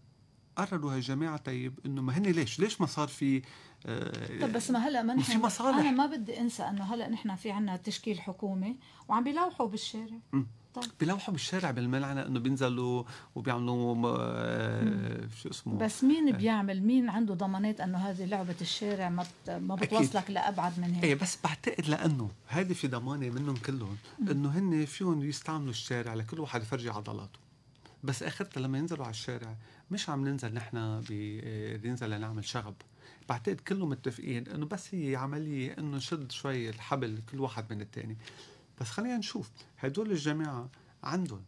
Speaker 2: قرروا هالجماعه طيب انه ما هن ليش؟ ليش ما صار في آه، طب بس ما هلا ما نحن في مصالح انا ما
Speaker 1: بدي انسى انه هلا نحن في عنا تشكيل حكومي وعم بيلوحوا بالشارع م. طيب.
Speaker 2: بيلوحوا بالشارع بالملعنه انه بينزلوا وبيعملوا آه، شو اسمه بس مين آه.
Speaker 1: بيعمل مين عنده ضمانات انه هذه لعبه الشارع ما ما بتوصلك لابعد من هيك ايه
Speaker 2: بس بعتقد لانه هذه في ضمانه منهم كلهم انه هن فيهم يستعملوا الشارع لكل واحد يفرجي عضلاته بس اخرتها لما ينزلوا على الشارع مش عم ننزل نحن بننزل لنعمل شغب بعتقد كله متفقين انه بس هي عمليه انه نشد شوي الحبل كل واحد من الثاني بس خلينا نشوف هدول الجماعه عندهم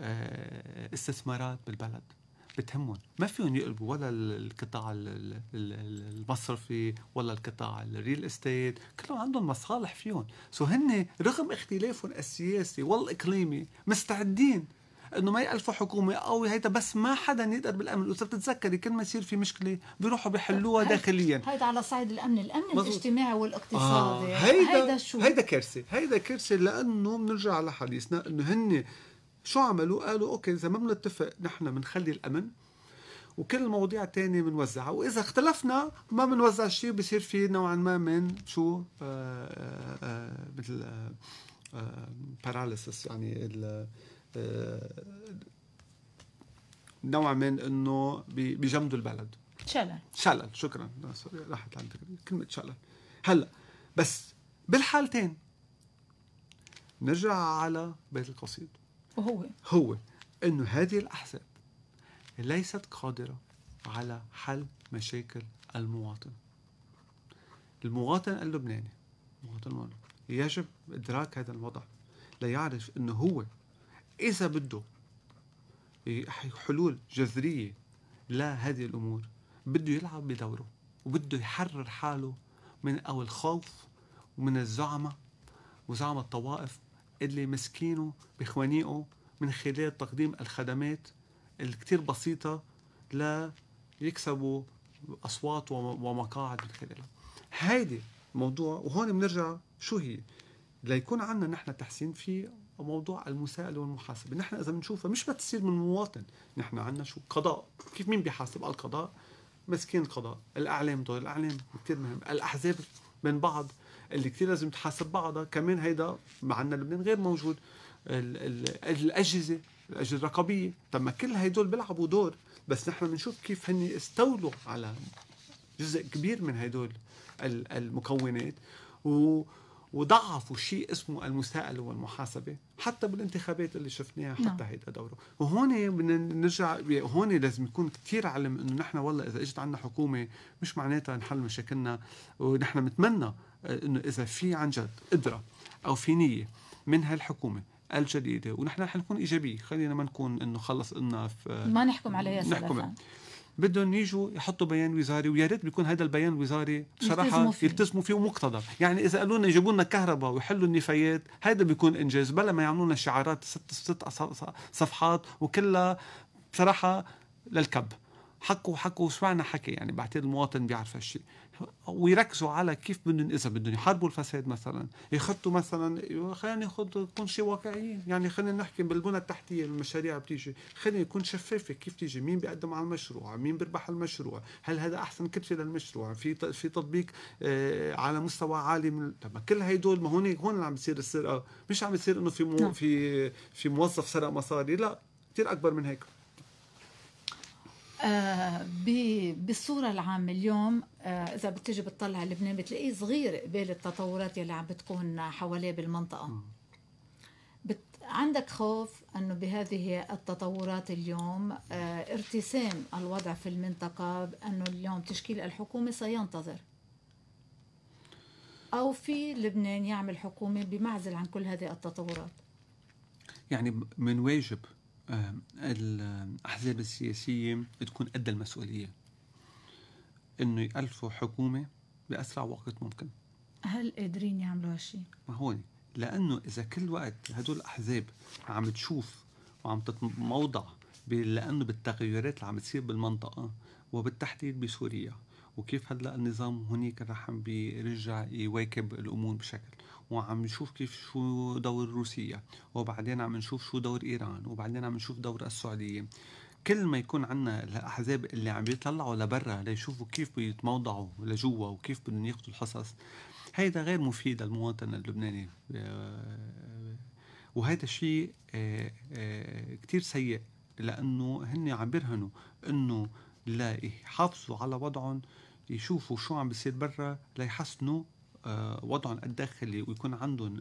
Speaker 2: آه، استثمارات بالبلد بتهمهم ما فيهم يقلبوا ولا القطاع المصرفي ولا القطاع الريل استيت كلهم عندهم مصالح فيهم سو هن رغم اختلافهم السياسي والاقليمي مستعدين انه ما يالفوا حكومه او هيدا بس ما حدا يقدر بالامن الاسري بتتذكري كل ما يصير في مشكله بيروحوا بيحلوها داخليا هيدا
Speaker 1: على صعيد الامن الامن مزل... الاجتماعي آه، والاقتصادي آه. هيدا هيدا شو
Speaker 2: هيدا كارثه هيدا كارثه لانه بنرجع على حديثنا انه هن شو عملوا قالوا اوكي اذا ما بنتفق نحن بنخلي الامن وكل المواضيع الثانيه بنوزعها واذا اختلفنا ما بنوزع شيء بصير في نوعا ما من شو آآ آه، آآ آه، مثل باراليسس يعني آه، نوع من انه بجمدوا البلد شلل شلل شكرا راحت عندك كلمة شلل هلا بس بالحالتين نرجع على بيت القصيد وهو هو انه هذه الاحزاب ليست قادرة على حل مشاكل المواطن المواطن اللبناني المواطن يجب ادراك هذا الوضع ليعرف انه هو إذا بده إيه، حلول جذرية لهذه الأمور بده يلعب بدوره وبده يحرر حاله من أو الخوف ومن الزعمة وزعمة الطوائف اللي مسكينه بخوانيقه من خلال تقديم الخدمات الكتير بسيطة ليكسبوا أصوات ومقاعد من خلالها هيدي موضوع وهون بنرجع شو هي ليكون عندنا نحن تحسين في وموضوع المساءله والمحاسبه، نحن اذا بنشوفها مش بتصير من مواطن، نحن عندنا شو قضاء، كيف مين بيحاسب؟ القضاء مسكين القضاء، الاعلام دور الاعلام كثير مهم، الاحزاب من بعض اللي كثير لازم تحاسب بعضها، كمان هيدا عندنا لبنان غير موجود، الاجهزه الاجهزه الرقابيه، طب ما كل هدول بيلعبوا دور، بس نحن بنشوف كيف هن استولوا على جزء كبير من هدول المكونات و وضعفوا شيء اسمه المساءله والمحاسبه حتى بالانتخابات اللي شفناها حتى نعم. هيدا دوره وهون بدنا نرجع هون لازم يكون كثير علم انه نحن والله اذا اجت عنا حكومه مش معناتها نحل مشاكلنا ونحن بنتمنى آه، انه اذا في عن جد قدره او في نيه من هالحكومه الجديده ونحن رح نكون ايجابيه خلينا ما نكون انه خلص قلنا آه، ما
Speaker 1: نحكم عليها نحكم
Speaker 2: بدهم يجوا يحطوا بيان وزاري ويا ريت بيكون هذا البيان الوزاري بصراحه يلتزموا فيه ومقتضى، يعني اذا قالوا لنا يجيبوا لنا كهرباء ويحلوا النفايات هذا بيكون انجاز بلا ما يعملوا لنا شعارات ست ست صفحات وكلها بصراحه للكب حكوا حكوا سمعنا حكي يعني بعتقد المواطن بيعرف هالشيء ويركزوا على كيف بدهم اذا بدهم يحاربوا الفساد مثلا يخطوا مثلا خلينا ناخذ نكون شيء واقعيين يعني خلينا نحكي بالبنى التحتيه المشاريع بتيجي خلينا يكون شفافه كيف تيجي مين بيقدم على المشروع مين بيربح المشروع هل هذا احسن كبسه للمشروع في في تطبيق آه، على مستوى عالي من طب كل هدول ما هون هون عم بيصير السرقه مش عم بيصير انه في مو نعم. في في موظف سرق مصاري لا كثير اكبر من هيك
Speaker 1: آه، بالصورة العامة اليوم آه، إذا بتجي بتطلع على لبنان بتلاقيه صغير قبال التطورات يلي عم بتكون حواليه بالمنطقة بت... عندك خوف أنه بهذه التطورات اليوم آه، ارتسام الوضع في المنطقة أنه اليوم تشكيل الحكومة سينتظر أو في لبنان يعمل حكومة بمعزل عن كل هذه التطورات
Speaker 2: يعني من واجب آه، الأحزاب السياسية تكون قد المسؤولية إنه يألفوا حكومة بأسرع وقت ممكن
Speaker 1: هل قادرين يعملوا هالشيء؟
Speaker 2: ما هون لأنه إذا كل وقت هدول الأحزاب عم تشوف وعم تتموضع لأنه بالتغيرات اللي عم تصير بالمنطقة وبالتحديد بسوريا وكيف هلا النظام هناك رح بيرجع يواكب الامور بشكل وعم نشوف كيف شو دور روسيا وبعدين عم نشوف شو دور ايران وبعدين عم نشوف دور السعوديه كل ما يكون عندنا الاحزاب اللي عم يطلعوا لبرا ليشوفوا كيف بيتموضعوا لجوا وكيف بدهم ياخذوا الحصص هيدا غير مفيد للمواطن اللبناني آه، وهذا الشيء آه، آه، كتير سيء لانه هن عم بيرهنوا انه لا يحافظوا على وضعهم يشوفوا شو عم بيصير برا ليحسنوا آه، وضعهم الداخلي ويكون عندهم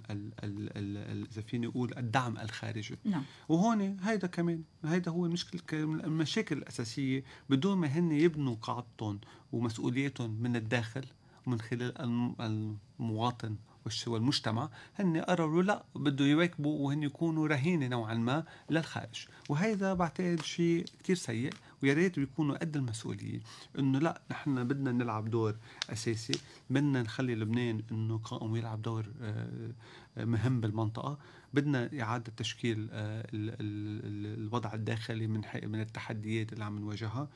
Speaker 2: اذا فيني اقول الدعم الخارجي نعم. وهون هيدا كمان هيدا هو مشكل المشاكل الاساسيه بدون ما هن يبنوا قاعدتهم ومسؤوليتهم من الداخل ومن خلال المواطن والمجتمع هن قرروا لا بده يواكبوا وهن يكونوا رهينه نوعا ما للخارج وهذا بعتقد شيء كثير سيء ويا ريت يكونوا قد المسؤوليه انه لا نحن بدنا نلعب دور اساسي بدنا نخلي لبنان انه قائم يلعب دور آه، آه، مهم بالمنطقه بدنا اعاده تشكيل آه، الوضع الداخلي من من التحديات اللي عم نواجهها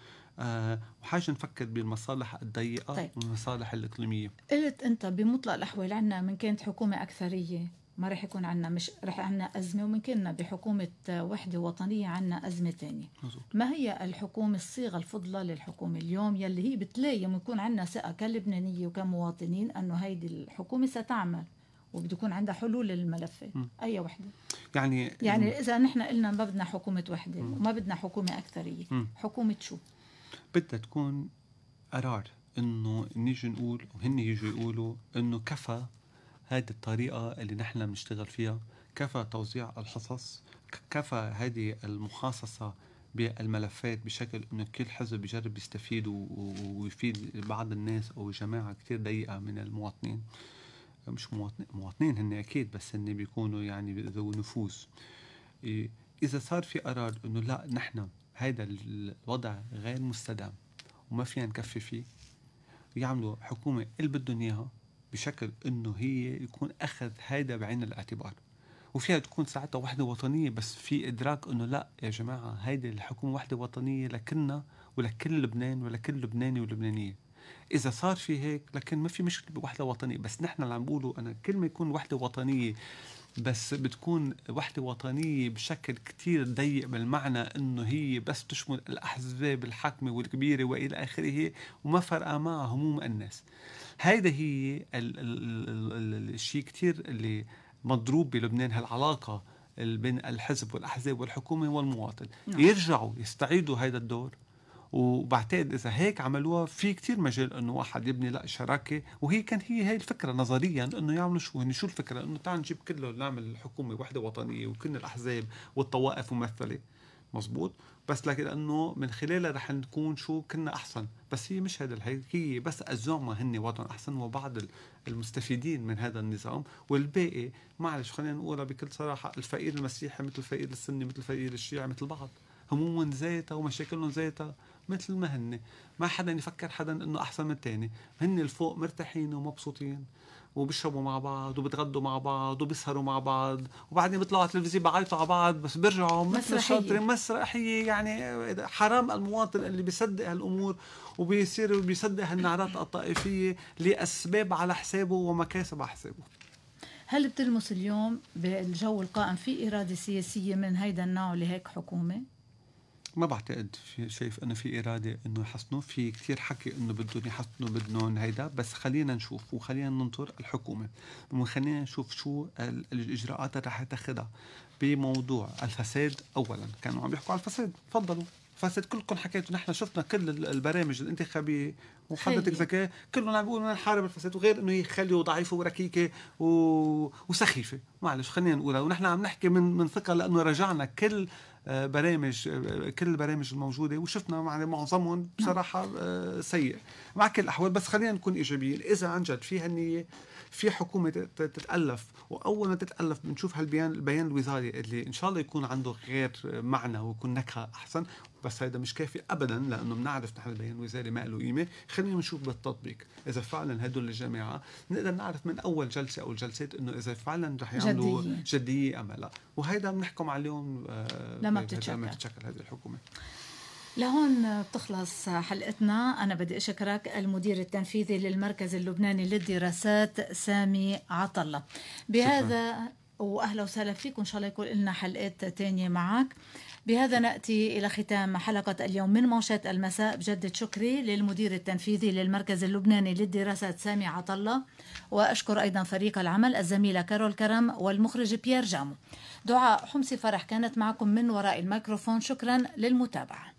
Speaker 2: وحاجة نفكر بالمصالح الضيقة طيب. والمصالح الإقليمية
Speaker 1: قلت أنت بمطلق الأحوال عندنا من كانت حكومة أكثرية ما راح يكون عندنا مش راح عندنا أزمة وممكننا بحكومة وحدة وطنية عندنا أزمة ثانية ما هي الحكومة الصيغة الفضلى للحكومة اليوم يلي هي بتلايم ويكون عندنا ثقة كلبنانية وكمواطنين أنه هيدي الحكومة ستعمل وبده يكون عندها حلول للملفة أي وحدة
Speaker 2: يعني يعني إذا
Speaker 1: نحن قلنا ما بدنا حكومة وحدة م. وما بدنا حكومة أكثرية م. حكومة شو؟
Speaker 2: بدها تكون قرار انه نيجي نقول وهن يجوا يقولوا انه كفى هذه الطريقة اللي نحن بنشتغل فيها كفى توزيع الحصص كفى هذه المخصصة بالملفات بشكل انه كل حزب بجرب يستفيد ويفيد بعض الناس او جماعه كتير ضيقه من المواطنين مش مواطنين مواطنين هن اكيد بس هن بيكونوا يعني ذو نفوذ إيه، اذا صار في قرار انه لا نحن هذا الوضع غير مستدام وما فينا نكفي فيه يعملوا حكومه اللي بدهم اياها بشكل انه هي يكون اخذ هيدا بعين الاعتبار وفيها تكون ساعتها وحده وطنيه بس في ادراك انه لا يا جماعه هيدي الحكومه وحده وطنيه لكلنا ولكل لبنان ولكل لبناني ولبنانيه اذا صار في هيك لكن ما في مشكله بوحده وطنيه بس نحن اللي عم بقوله انا كل ما يكون وحده وطنيه بس بتكون وحدة وطنية بشكل كتير ضيق بالمعنى انه هي بس تشمل الاحزاب الحاكمة والكبيرة والى اخره وما فرقة معها هموم الناس هيدا هي الشيء كتير اللي مضروب بلبنان هالعلاقة بين الحزب والاحزاب والحكومة والمواطن نعم. يرجعوا يستعيدوا هذا الدور وبعتقد اذا هيك عملوها في كتير مجال انه واحد يبني لا شراكه وهي كان هي هي الفكره نظريا انه يعملوا شو يعني شو الفكره انه تعال نجيب كله نعمل حكومه وحده وطنيه وكل الاحزاب والطوائف ممثله مزبوط بس لكن انه من خلالها رح نكون شو كنا احسن بس هي مش هذا هي بس الزعماء هن وطن احسن وبعض المستفيدين من هذا النظام والباقي معلش خلينا نقولها بكل صراحه الفقير المسيحي مثل الفقير السني مثل الفقير الشيعي مثل بعض همومهم زيتها ومشاكلهم زيتها مثل ما هن ما حدا يفكر حدا انه احسن من الثاني هن الفوق مرتاحين ومبسوطين وبيشربوا مع بعض وبتغدوا مع بعض وبيسهروا مع بعض وبعدين بيطلعوا على التلفزيون بعيطوا على بعض بس بيرجعوا مثل مسرحيه يعني حرام المواطن اللي بيصدق هالامور وبيصير بيصدق هالنعرات الطائفيه لاسباب على حسابه ومكاسب على حسابه
Speaker 1: هل بتلمس اليوم بالجو القائم في اراده سياسيه من هيدا النوع لهيك حكومه؟
Speaker 2: ما بعتقد في شايف انه في اراده انه يحسنوا في كثير حكي انه بدهم يحسنوا بدهم هيدا بس خلينا نشوف وخلينا ننطر الحكومه وخلينا نشوف شو الاجراءات اللي رح يتخذها بموضوع الفساد اولا كانوا عم يحكوا على الفساد تفضلوا فساد كلكم حكيتوا نحن شفنا كل البرامج الانتخابيه وحضرتك زكاة كلهم عم بيقولوا نحارب الفساد وغير انه هي خلي ضعيفه وركيكه و... وسخيفه معلش خلينا نقولها ونحن عم نحكي من من ثقه لانه رجعنا كل برامج كل البرامج الموجوده وشفنا يعني معظمهم بصراحه آه، سيء مع كل الاحوال بس خلينا نكون ايجابيين اذا عن جد في هالنيه في حكومه تتالف واول ما تتالف بنشوف هالبيان البيان الوزاري اللي ان شاء الله يكون عنده غير معنى ويكون نكهه احسن بس هيدا مش كافي ابدا لانه بنعرف نحن البيان الوزاري ما له قيمه خلينا نشوف بالتطبيق اذا فعلا هدول الجماعه نقدر نعرف من اول جلسه او الجلسات انه اذا فعلا رح يعملوا جديه, جدية ام لا وهيدا بنحكم عليهم آه، لما بتتشكل هذه الحكومه
Speaker 1: لهون بتخلص حلقتنا أنا بدي أشكرك المدير التنفيذي للمركز اللبناني للدراسات سامي عطلة بهذا وأهلا وسهلا فيك وإن شاء الله يكون لنا حلقات تانية معك بهذا نأتي إلى ختام حلقة اليوم من موشات المساء بجدد شكري للمدير التنفيذي للمركز اللبناني للدراسات سامي عطلة وأشكر أيضا فريق العمل الزميلة كارول كرم والمخرج بيير جامو دعاء حمصي فرح كانت معكم من وراء الميكروفون شكرا للمتابعه